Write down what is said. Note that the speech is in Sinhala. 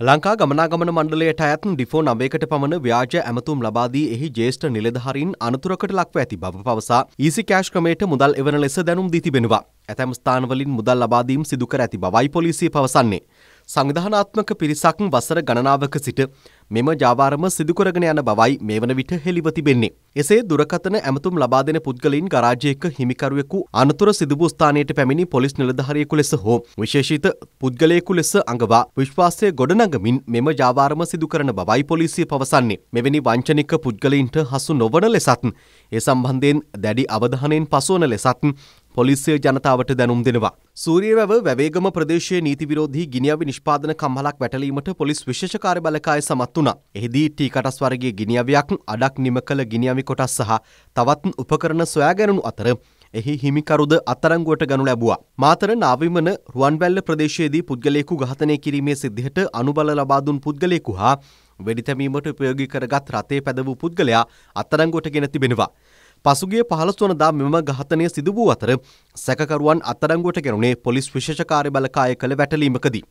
ලංකා ගමනාගමන මණ්ඩලයට අයත් ඩිෆෝ නවයකට පමණ ව්‍යාජ ඇමතුම් ලබාදී එහි ජේෂ්ඨ නිලධහරින් අනතුරකට ලක්ව ඇති බව පවසා ඊසි කෑශ් ක්‍රමයට මුදල් එවන ලෙස දැනුම් දී තිබෙනවා. ඇතැම් ස්ථානවලින් මුදල් ලබාදීම් සිදුකර ඇති බවයි පොලිසිය පවසන්නේ. සංවිධානාත්මක පිරිසක් වසර ගණනාවක සිට මෙම ජාවාරම සිදුකරගෙන යන බවයි මේ වන විට හෙළිව තිබෙන්නේ. එසේ දුරකතන ඇමතුම් ලබා දෙන පුද්ගලයින් ගරාජයක හිමිකරුවෙකු අනතුර සිදුවූ ස්ථානයට පැමිණි පොලිස් නිලධාරියෙකු ලෙස හෝ විශේෂිත පුද්ගලයෙකු ලෙස අඟවා විශ්වාසය ගොඩනගමින් මෙම ජාවාරම සිදුකරන බවයි පොලිසිය පවසන්නේ. මෙවැනි වංචනික පුද්ගලයින්ට හසු නොවන ලෙසත් ඒ සම්බන්ධයෙන් දැඩි අවධානයෙන් පසුවන ලෙසත් පොලිසිය ජනතාවට දැනුම් දෙනවා. සූරියරැව වැවේගම ප්‍රදේශයේ නීති විරෝධී ගිනියවි නිෂ්පාදන කම්හලක් වැටලීමට පොලිස් විශේෂ කාර්යබලකාය සමත් වුණා. එහිදී ටී කටස් වර්ගයේ ගිනිඅවියක්, අඩක් නිම කළ ගිනිඅවි කොටස් සහ තවත් උපකරණ සොයා ගැනුණු අතර එහි හිමිකරුද අත්අඩංගුවට ගනු ලැබුවා. මාතර නාවිමන රුවන්වැල්ල ප්‍රදේශයේදී පුද්ගලයෙකු ඝාතනය කිරීමේ සිද්ධියට අනුබල ලබා දුන් පුද්ගලයෙකු හා වෙඩිතැමීමට උපයෝගී කරගත් රථේ පැදවූ පුද්ගලයා අත්අඩංගුවට ගෙන තිබෙනවා. පසුගිය පහළොස් වනදා මෙම ඝාතනය සිදු වූ අතර සැකකරුවන් අත්අඩංගුවට ගැනුණේ පොලිස් විශේෂ කාර්යබලකාය කළ වැටලීමකදී.